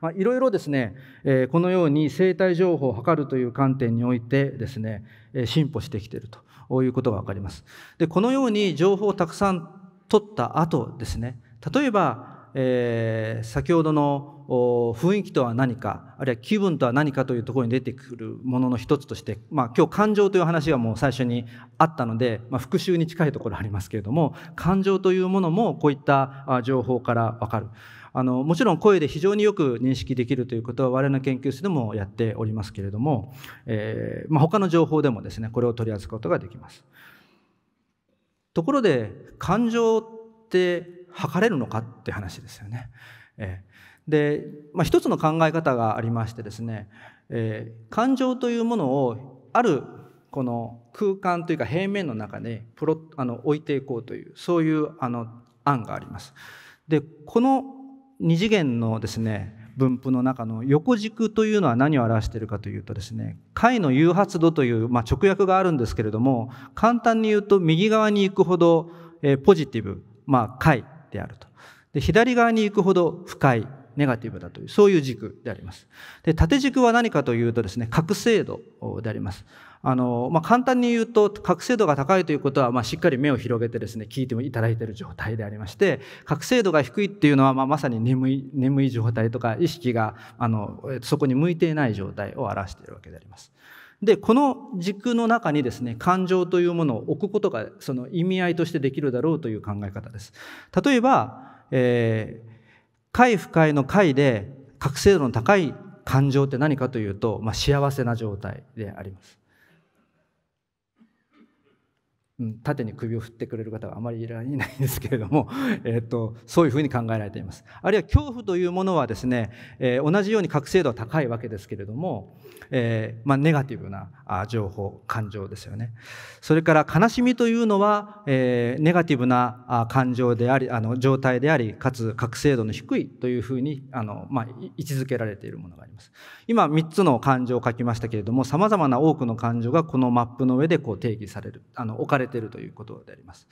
まあ、いろいろですね、えー、このように生体情報を測るという観点においてですね、えー、進歩してきているということが分かります。でこのように情報をたくさん取った後ですね例えば、えー、先ほどの雰囲気とは何かあるいは気分とは何かというところに出てくるものの一つとして、まあ、今日感情という話がもう最初にあったので、まあ、復習に近いところありますけれども感情というものもこういった情報から分かる。あのもちろん声で非常によく認識できるということは我々の研究室でもやっておりますけれども、えーまあ、他の情報でもですねこれを取り扱うことができます。ところで感情って測れるのかって話ですよね。えー、で、まあ、一つの考え方がありましてですね、えー、感情というものをあるこの空間というか平面の中でプロあの置いていこうというそういうあの案があります。でこの2次元のですね分布の中の横軸というのは何を表しているかというとですね解の誘発度という、まあ、直訳があるんですけれども簡単に言うと右側に行くほど、えー、ポジティブ、まあ、解であるとで左側に行くほど不快ネガティブだというそういう軸でありますで縦軸は何かというとですね覚醒度でありますあの、まあ、簡単に言うと、覚醒度が高いということは、まあ、しっかり目を広げてですね、聞いてもいただいている状態でありまして、覚醒度が低いっていうのは、まあ、まさに眠い、眠い状態とか、意識が、あの、そこに向いていない状態を表しているわけであります。で、この軸の中にですね、感情というものを置くことが、その意味合いとしてできるだろうという考え方です。例えば、えー、快不快の快で、覚醒度の高い感情って何かというと、まあ、幸せな状態であります。縦に首を振ってくれる方はあまりいられないんですけれども、えっと、そういうふうに考えられていますあるいは恐怖というものはですね、えー、同じように覚醒度は高いわけですけれども、えー、まあ、ネガティブなあ情報感情ですよねそれから悲しみというのは、えー、ネガティブなあ感情でありあの状態でありかつ覚醒度の低いというふうにあの、まあ、位置づけられているものがあります今3つの感情を書きましたけれどもさまざまな多くの感情がこのマップの上でこう定義されるあの置かれれているということであります。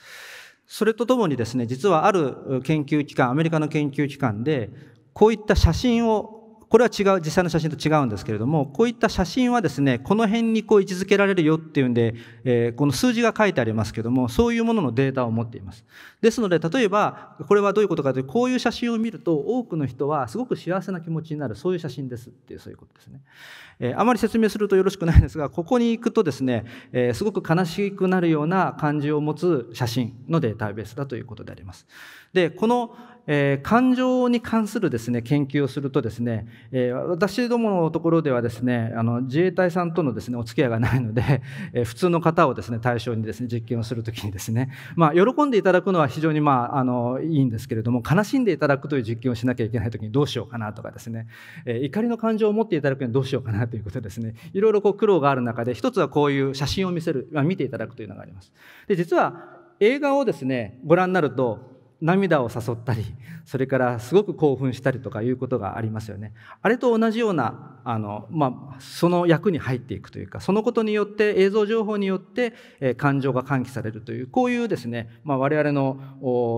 それとともにですね、実はある研究機関、アメリカの研究機関で、こういった写真をこれは違う、実際の写真と違うんですけれども、こういった写真はですね、この辺にこう位置づけられるよっていうんで、えー、この数字が書いてありますけども、そういうもののデータを持っています。ですので、例えば、これはどういうことかというと、こういう写真を見ると、多くの人はすごく幸せな気持ちになる、そういう写真ですっていう、そういうことですね。えー、あまり説明するとよろしくないんですが、ここに行くとですね、えー、すごく悲しくなるような感じを持つ写真のデータベースだということであります。で、この、えー、感情に関するですね研究をするとですね、えー、私どものところではですねあの自衛隊さんとのですねお付き合いがないので、えー、普通の方をですね対象にですね実験をするときにですねまあ喜んでいただくのは非常にまああのいいんですけれども悲しんでいただくという実験をしなきゃいけないときにどうしようかなとかですね、えー、怒りの感情を持っていただくにはどうしようかなということですねいろいろこう苦労がある中で一つはこういう写真を見せる、まあ、見ていただくというのがあります。で実は映画をですねご覧になると涙を誘ったり それからすごく興奮したりとかいうことがありますよねあれと同じようなあの、まあ、その役に入っていくというかそのことによって映像情報によって、え感情が喚起されるというこういうですね、まあ、我々の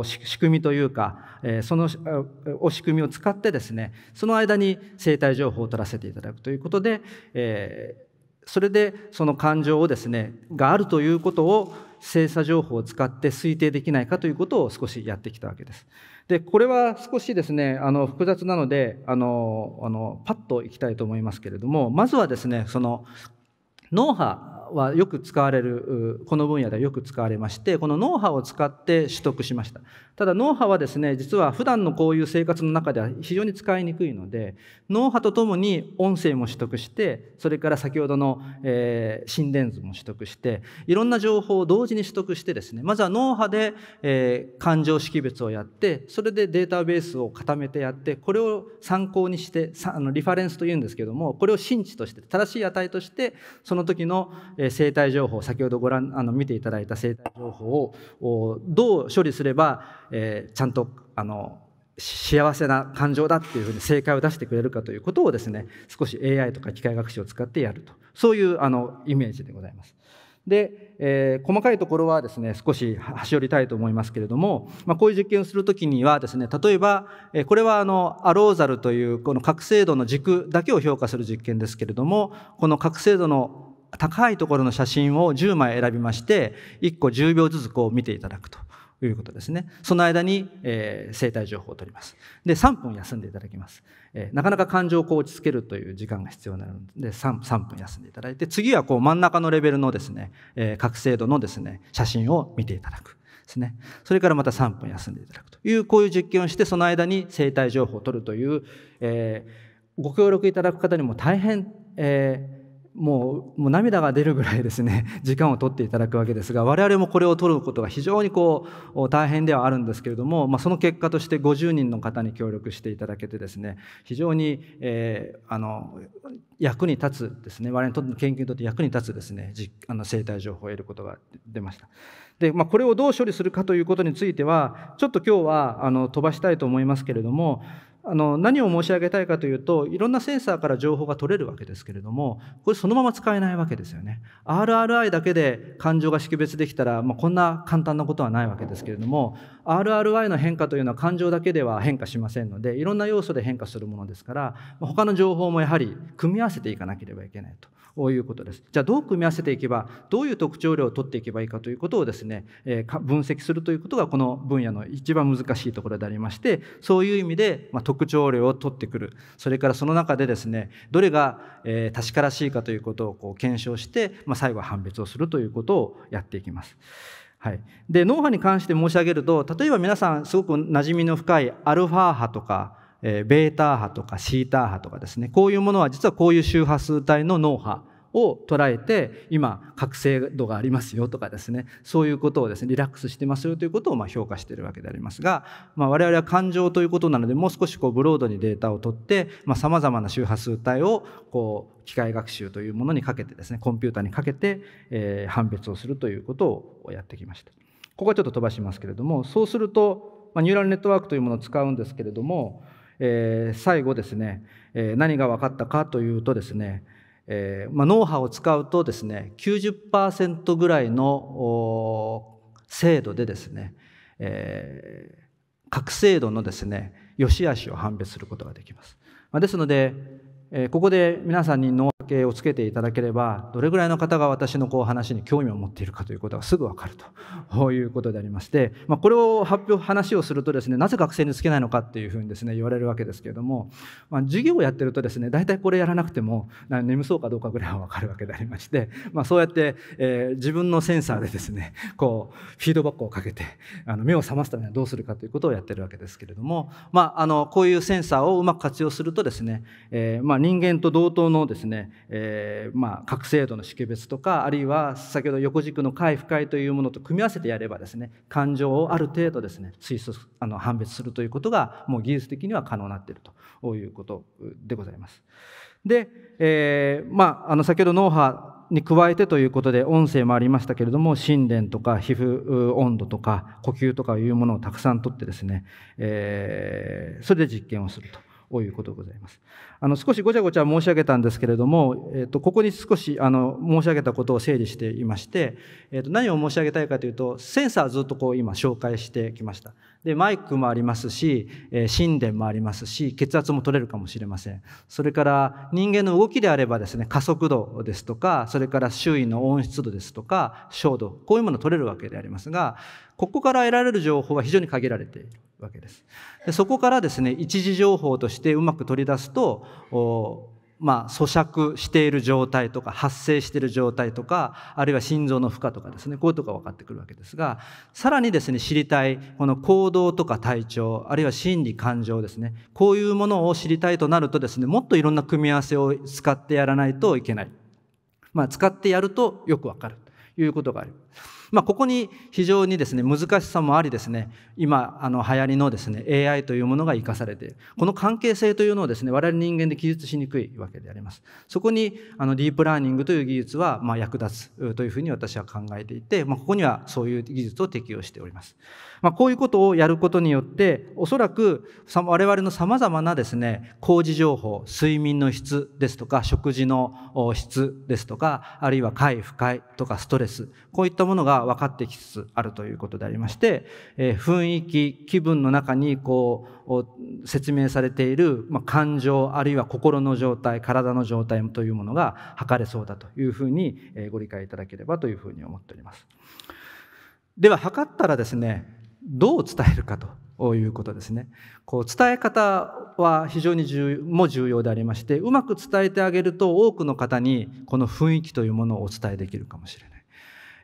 仕組みというか、えそのお仕組みを使ってですねその間に生体情報を取らせていただくということで、えーそれでその感情をですねがあるということを、精査情報を使って推定できないかということを少しやってきたわけです。でこれは少しですねあの複雑なのであのあのパッといきたいと思いますけれどもまずはですねその脳波はよく使われるこの分野ではよく使われましてこの脳波を使って取得しましたただ脳波はですね実は普段のこういう生活の中では非常に使いにくいので脳波とともに音声も取得してそれから先ほどの、えー、心電図も取得していろんな情報を同時に取得してですねまずは脳波で、えー、感情識別をやってそれでデータベースを固めてやってこれを参考にしてあのリファレンスというんですけどもこれを真知として正しい値としてその時の生体情報先ほどご覧あの見ていただいた生態情報をどう処理すれば、えちゃんとあの幸せな感情だっていうふうに正解を出してくれるかということをですね少し AI とか機械学習を使ってやるとそういうあのイメージでございます。で、えー、細かいところはですね少し端折りたいと思いますけれども、まあ、こういう実験をするときにはですね例えば、えこれはあのアローザルというこの覚醒度の軸だけを評価する実験ですけれどもこの覚醒度の高いところの写真を10枚選びまして、1個10秒ずつこう見ていただくということですね。その間に、えー、生体情報を取ります。で、3分休んでいただきます。えー、なかなか感情をこう落ち着けるという時間が必要なので3、3分休んでいただいて、次はこう真ん中のレベルのですね、えー、覚醒度のですね、写真を見ていただく。ですね。それからまた3分休んでいただくという、こういう実験をして、その間に生体情報を取るという、えー、ご協力いただく方にも大変、えー、もうもう涙が出るぐらいですね 時間を取っていただくわけですが我々もこれを取ることが非常にこう大変ではあるんですけれども、まあ、その結果として50人の方に協力していただけてですね非常に、えー、あの役に立つですね我々にとって研究にとって役に立つですねあの生態情報を得ることが出ました。で、まあ、これをどう処理するかということについてはちょっと今日はあの飛ばしたいと思いますけれどもあの何を申し上げたいかというといろんなセンサーから情報が取れるわけですけれどもこれそのまま使えないわけですよね RRI だけで感情が識別できたら、まあ、こんな簡単なことはないわけですけれども RRI の変化というのは感情だけでは変化しませんのでいろんな要素で変化するものですから他の情報もやはり組み合わせていかなければいけないということですじゃあどう組み合わせていけばどういう特徴量を取っていけばいいかということをですね、えー、分析するということがこの分野の一番難しいところでありましてそういう意味で、まあ、特徴量を取ってくるそれからその中でですねどれが、えー、確からしいかということをこう検証して、まあ、最後は判別をするということをやっていきます。はい、で脳波に関して申し上げると例えば皆さんすごく馴染みの深いアルファ波とか、えー、ベータ波とかシータ波とかですねこういうものは実はこういう周波数帯の脳波を捉えて今覚醒度がありますよとかですねそういうことをですねリラックスしてますよということをま評価しているわけでありますが、まあ、我々は感情ということなのでもう少しこうブロードにデータを取ってさまざ、まな周波数帯をこう機械学習というものにかけてですねコンピューターにかけて、え判別をするということをやってきました。ここはちょっと飛ばしますけれどもそうすると、ニューラルネットワークというものを使うんですけれども、え最後ですね、え何が分かったかというとですねえー、まあ、脳波を使うとですね90%ぐらいの精度でですね、えー、各精度のですね良し悪しを判別することができます。まあ、ですのでえここで皆さんに脳計をつけていただければどれぐらいの方が私のこう話に興味を持っているかということがすぐ分かるということでありまして、まあ、これを発表話をするとですねなぜ学生につけないのかっていうふうにですね言われるわけですけれども、まあ、授業をやってるとですね大体これやらなくても眠そうかどうかぐらいは分かるわけでありまして、まあ、そうやって、えー、自分のセンサーでですねこうフィードバックをかけてあの目を覚ますためにはどうするかということをやってるわけですけれども、まあ、あのこういうセンサーをうまく活用するとですね、えー、まあ人間と同等のですね、えー、まあ、覚醒度の識別とかあるいは先ほど横軸の快不快というものと組み合わせてやればですね感情をある程度ですね推測あの判別するということがもう技術的には可能になっているということでございます。で、えー、まあ、あの先ほど脳波に加えてということで音声もありましたけれども心電とか皮膚温度とか呼吸とかいうものをたくさんとってですね、えー、それで実験をすると。ということでございます。あの少しごちゃごちゃ申し上げたんですけれども、えっとここに少しあの申し上げたことを整理していまして、えっと何を申し上げたいかというとセンサーずっとこう今紹介してきました。でマイクもありますし、えー、神殿もありますし血圧も取れるかもしれませんそれから人間の動きであればですね加速度ですとかそれから周囲の温湿度ですとか照度こういうもの取れるわけでありますがここから得られる情報は非常に限られているわけですでそこからですね一時情報としてうまく取り出すとまあ、咀嚼している状態とか発生している状態とかあるいは心臓の負荷とかですねこういうとこが分かってくるわけですがさらにですね知りたいこの行動とか体調あるいは心理感情ですねこういうものを知りたいとなるとですねもっといろんな組み合わせを使ってやらないといけない、まあ、使ってやるとよく分かるということがあります。まあ、ここに非常にですね難しさもありですね今あの流行りのですね AI というものが生かされているこの関係性というのをですね我々人間で記述しにくいわけでありますそこにあのディープラーニングという技術はま役立つというふうに私は考えていて、まあ、ここにはそういう技術を適用しておりますまあ、こういうことをやることによって、おそらく我々の様々なですね、工事情報、睡眠の質ですとか、食事の質ですとか、あるいは快不快とかストレス、こういったものが分かってきつつあるということでありまして、えー、雰囲気、気分の中にこう、説明されている、まあ、感情、あるいは心の状態、体の状態というものが測れそうだというふうにご理解いただければというふうに思っております。では測ったらですねどう伝えるかということですね。こう伝え方は非常に重要も重要でありましてうまく伝えてあげると多くの方にこの雰囲気というものをお伝えできるかもしれない。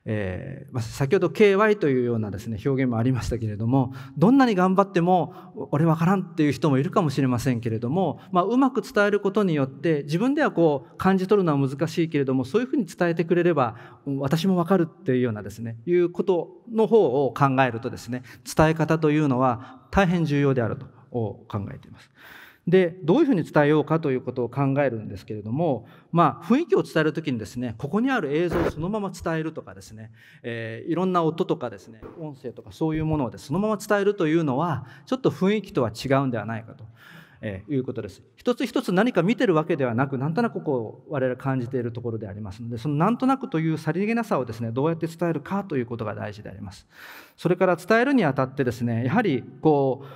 えー、先ほど KY というようなですね表現もありましたけれどもどんなに頑張っても俺わからんっていう人もいるかもしれませんけれども、まあ、うまく伝えることによって自分ではこう感じ取るのは難しいけれどもそういうふうに伝えてくれれば私もわかるっていうようなですねいうことの方を考えるとですね伝え方というのは大変重要であると考えています。でどういうふうに伝えようかということを考えるんですけれども、まあ、雰囲気を伝える時にですねここにある映像をそのまま伝えるとかですね、えー、いろんな音とかですね音声とかそういうものをでそのまま伝えるというのはちょっと雰囲気とは違うんではないかと。えー、いうことです一つ一つ何か見てるわけではなくなんとなくこう我々感じているところでありますのでそのなんとなくというさりげなさをですねどうやって伝えるかということが大事でありますそれから伝えるにあたってですねやはりこう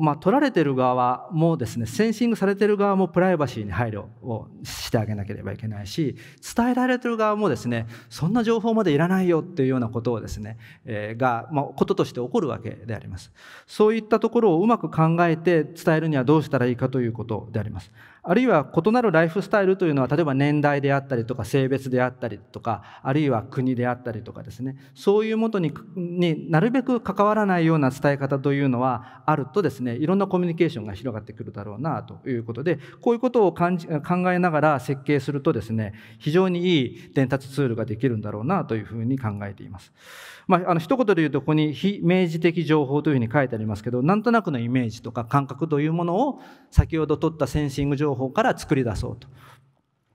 まあ、取られてる側もですねセンシングされてる側もプライバシーに配慮をしてあげなければいけないし伝えられてる側もですねそんな情報までいらないよっていうようなことをですね、えー、が、まあ、こととして起こるわけでありますそういったところをうまく考えて伝えるにはどうしたらいいかということでありますあるいは異なるライフスタイルというのは例えば年代であったりとか性別であったりとかあるいは国であったりとかですねそういうもとにになるべく関わらないような伝え方というのはあるとですねいろんなコミュニケーションが広がってくるだろうなということでこういうことを考えながら設計するとですね非常にいい伝達ツールができるんだろうなというふうに考えています。まあ、あの一言で言うとここに非明示的情報というふうに書いてありますけどなんとなくのイメージとか感覚というものを先ほど取ったセンシング情報から作り出そうと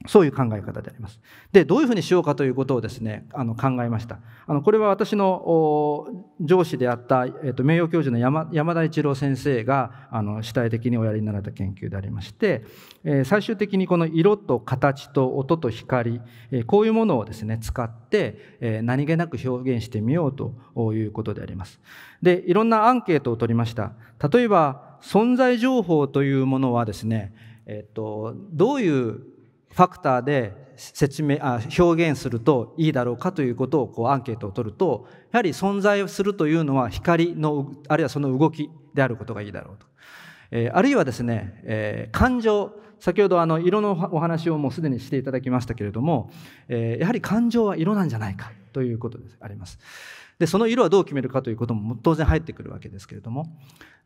そういう考え方であります。で、どういうふうにしようかということをですね、あの考えました。あのこれは私の上司であった、えー、と名誉教授の山山田一郎先生があの主体的におやりになられた研究でありまして、えー、最終的にこの色と形と音と光、えー、こういうものをですね、使って、えー、何気なく表現してみようということであります。で、いろんなアンケートを取りました。例えば、存在情報というものはですね、えっ、と、どういうファクターで説明あ表現するといいだろうかということをこうアンケートを取るとやはり存在するというのは光のあるいはその動きであることがいいだろうと、えー、あるいはですね、えー、感情先ほどあの色のお話をもうすでにしていただきましたけれども、えー、やはり感情は色なんじゃないかということであります。でその色はどう決めるかということも当然入ってくるわけですけれども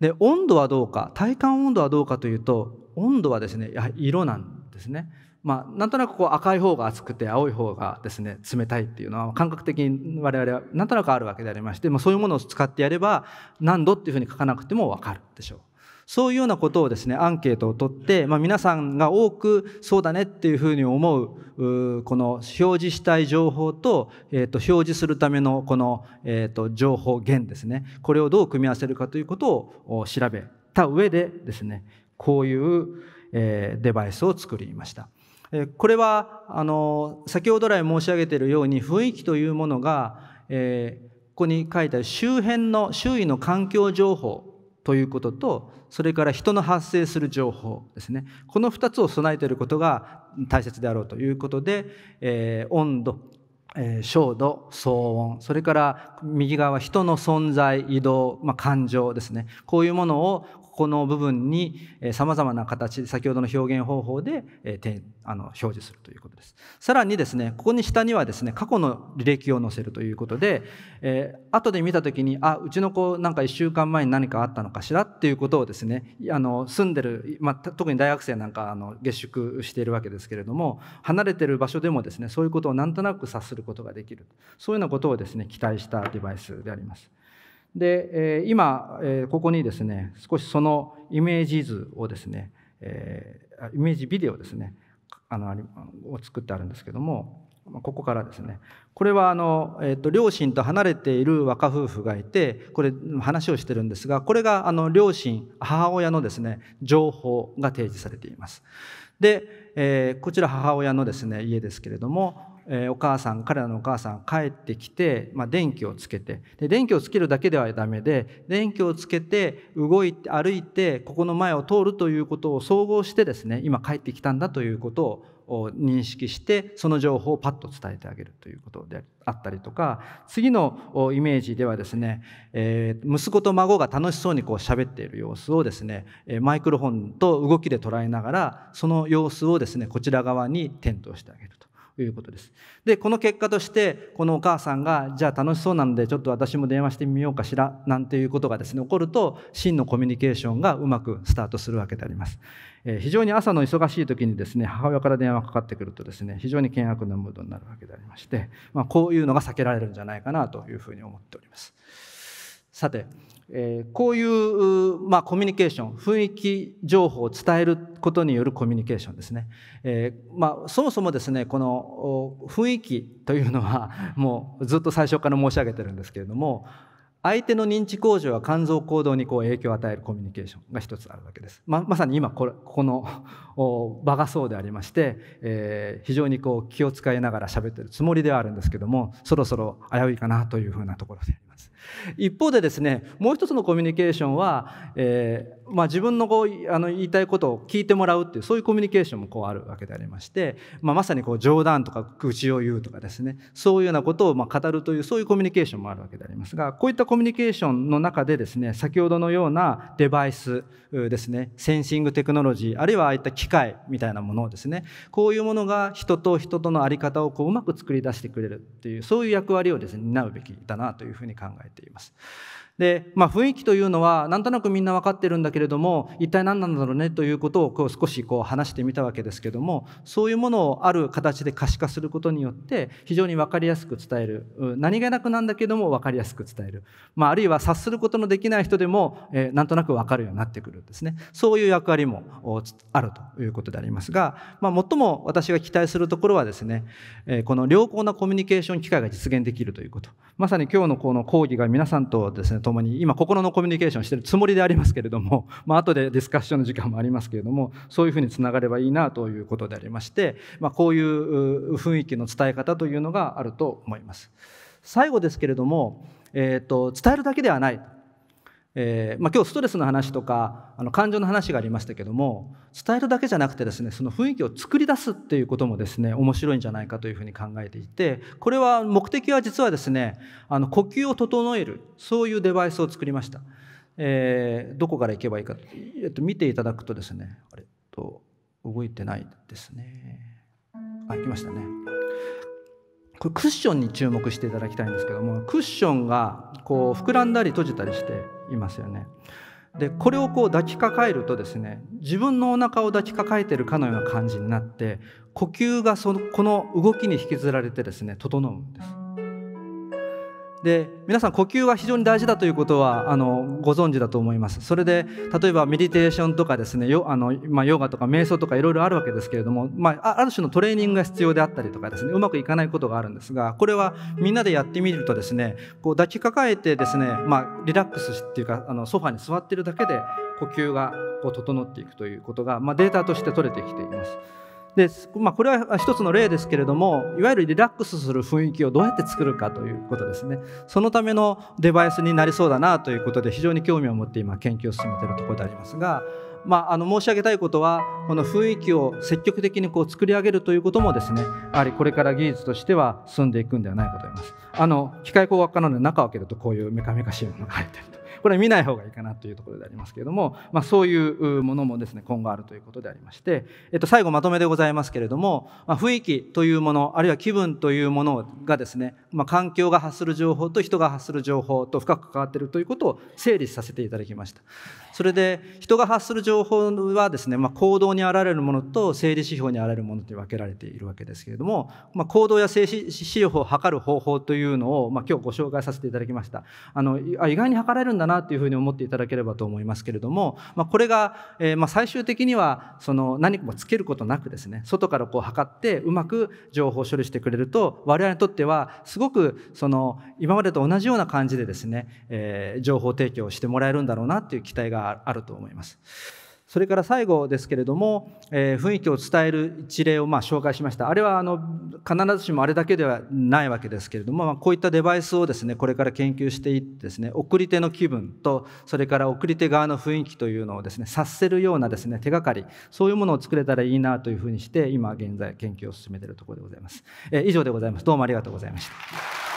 で温度はどうか体感温度はどうかというと温度はですねやはり色なんですね。まあ、なんとなくこう赤い方が熱くて青い方がですね冷たいっていうのは感覚的に我々はなんとなくあるわけでありまして、まあ、そういうものを使ってやれば何度っていうふうに書かなくても分かるでしょう。そういうようなことをですね、アンケートを取って、まあ、皆さんが多くそうだねっていうふうに思う、この表示したい情報と、えっ、と、表示するためのこの、えっ、と、情報源ですね。これをどう組み合わせるかということを調べた上でですね、こういう、えデバイスを作りました。これはあの先ほど来申し上げているように雰囲気というものが、えー、ここに書いてある周辺の周囲の環境情報ということとそれから人の発生する情報ですねこの2つを備えていることが大切であろうということで、えー、温度、えー、照度騒音それから右側は人の存在移動、まあ、感情ですねこういうものをこの部分にさまざまな形先ほどの表現方法で、えあの表示するということですさらにですねここに下にはですね過去の履歴を載せるということで、え後で見た時にあうちの子なんか1週間前に何かあったのかしらっていうことをですねあの住んでる、まあ、特に大学生なんかあの下宿しているわけですけれども離れてる場所でもですねそういうことをなんとなく察することができるそういうようなことをですね期待したデバイスであります。で、え今、えここにですね、少しそのイメージ図をですね、えイメージビデオですね、あのを作ってあるんですけども、ここからですね。これはあの、えー、と両親と離れている若夫婦がいてこれ話をしてるんですがこれがあの両親母親のですね情報が提示されています。で、えー、こちら母親のですね家ですけれどもえお母さん彼らのお母さん帰ってきて、まあ、電気をつけてで電気をつけるだけではダメで電気をつけて動いて歩いてここの前を通るということを総合してですね今帰ってきたんだということを認識してその情報をパッと伝えてあげるということであったりとか次のイメージではですね、え息子と孫が楽しそうにこう喋っている様子をですねマイクロフォンと動きで捉えながらその様子をですねこちら側に点灯してあげると。いうことです。で、この結果として、このお母さんが、じゃあ楽しそうなんで、ちょっと私も電話してみようかしら、なんていうことがですね、起こると、真のコミュニケーションがうまくスタートするわけであります。えー、非常に朝の忙しい時にですね、母親から電話かかってくるとですね、非常に険悪なムードになるわけでありまして、まあ、こういうのが避けられるんじゃないかなというふうに思っております。さて、えー、こういう、まあ、コミュニケーション雰囲気情報を伝えることによるコミュニケーションですね、えー、まあ、そもそもですねこの雰囲気というのは もうずっと最初から申し上げてるんですけれども相手の認知向上や肝臓行動にこう影響を与えるコミュニケーションが一つあるわけです。ままさに今これこの場がそうでありまして、えー、非常にこう気を使いながら喋ってるつもりではあるんですけどもそろそろ危ういかなというふうなところです。一方でですねもう一つのコミュニケーションは、えまあ、自分のこうあの言いたいことを聞いてもらうっていうそういうコミュニケーションもこうあるわけでありまして、まあ、まさにこう冗談とか愚痴を言うとかですねそういうようなことをま語るというそういうコミュニケーションもあるわけでありますがこういったコミュニケーションの中でですね先ほどのようなデバイスですねセンシングテクノロジーあるいはああいった機械みたいなものをですねこういうものが人と人との在り方をこううまく作り出してくれるっていうそういう役割をですね担うべきだなというふうに考えています。で、まあ、雰囲気というのはなんとなくみんな分かってるんだけれども一体何なんだろうねということをこう少しこう話してみたわけですけどもそういうものをある形で可視化することによって非常に分かりやすく伝える何気なくなんだけども分かりやすく伝える、まあ、あるいは察することのできない人でも、えー、なんとなく分かるようになってくるんですねそういう役割もあるということでありますが、まあ、最も私が期待するところはですね、えこの良好なコミュニケーション機会が実現できるということまさに今日のこの講義が皆さんとですねともに今心のコミュニケーションしてるつもりでありますけれども、まあ後でディスカッションの時間もありますけれどもそういうふうにつながればいいなということでありまして、まあ、こういう雰囲気の伝え方というのがあると思います。最後ですけれども、えーと、と伝えるだけではないえーまあ、今日ストレスの話とかあの感情の話がありましたけども伝えるだけじゃなくてですねその雰囲気を作り出すっていうこともですね面白いんじゃないかというふうに考えていてこれは目的は実はですねあの呼吸を整えるそういうデバイスを作りました、えー、どこから行けばいいか、えっと、見ていただくとですねあれと動いてないですねあ行きましたねこれクッションに注目していただきたいんですけどもクッションがこう膨らんだり閉じたりしていますよね。でこれをこう抱きかかえるとですね自分のお腹を抱きかかえてるかのような感じになって呼吸がそのこの動きに引きずられてですね整うんです。で皆さん呼吸は非常に大事だということはあのご存知だと思いますそれで例えばメディテーションとかですねよあの、まあ、ヨガとか瞑想とかいろいろあるわけですけれども、まあ、ある種のトレーニングが必要であったりとかですねうまくいかないことがあるんですがこれはみんなでやってみるとですねこう抱きかかえてですね、まあ、リラックスっていうかあのソファに座ってるだけで呼吸がこう整っていくということが、まあ、データとして取れてきています。で、まあ、これは一つの例ですけれどもいわゆるリラックスする雰囲気をどうやって作るかということですねそのためのデバイスになりそうだなということで非常に興味を持って今研究を進めているところでありますが。まあ、あの申し上げたいことはこの雰囲気を積極的にこう作り上げるということもですねやはりこれから技術としては進んでいくんではないかと思います。あの機械工学科なので中を開けるとこういうメカメカしいものが入ってるとこれ見ない方がいいかなというところでありますけれども、まあ、そういうものもですね今後あるということでありまして、えっと、最後まとめでございますけれども、まあ、雰囲気というものあるいは気分というものがですね、まあ、環境が発する情報と人が発する情報と深く関わっているということを整理させていただきましたそれで人が発する情報はですね、まあ、行動に現れるものと生理指標に現れるものと分けられているわけですけれども、まあ、行動や生理指標を測る方法というのを、まあ、今日ご紹介させていただきましたあの意外に測れるんだなというふうに思っていただければと思いますけれども、まあ、これが、えー、まあ、最終的にはその何もつけることなくですね外からこう測ってうまく情報処理してくれると我々にとってはすごくその今までと同じような感じでですね、えー、情報提供をしてもらえるんだろうなという期待があると思います。それから最後ですけれども、えー、雰囲気を伝える一例をま紹介しました。あれはあの必ずしもあれだけではないわけですけれども、まあ、こういったデバイスをですね、これから研究していってですね、送り手の気分と、それから送り手側の雰囲気というのをですね、察せるようなですね、手がかり、そういうものを作れたらいいなというふうにして、今現在研究を進めているところでございます。えー、以上でございます。どうもありがとうございました。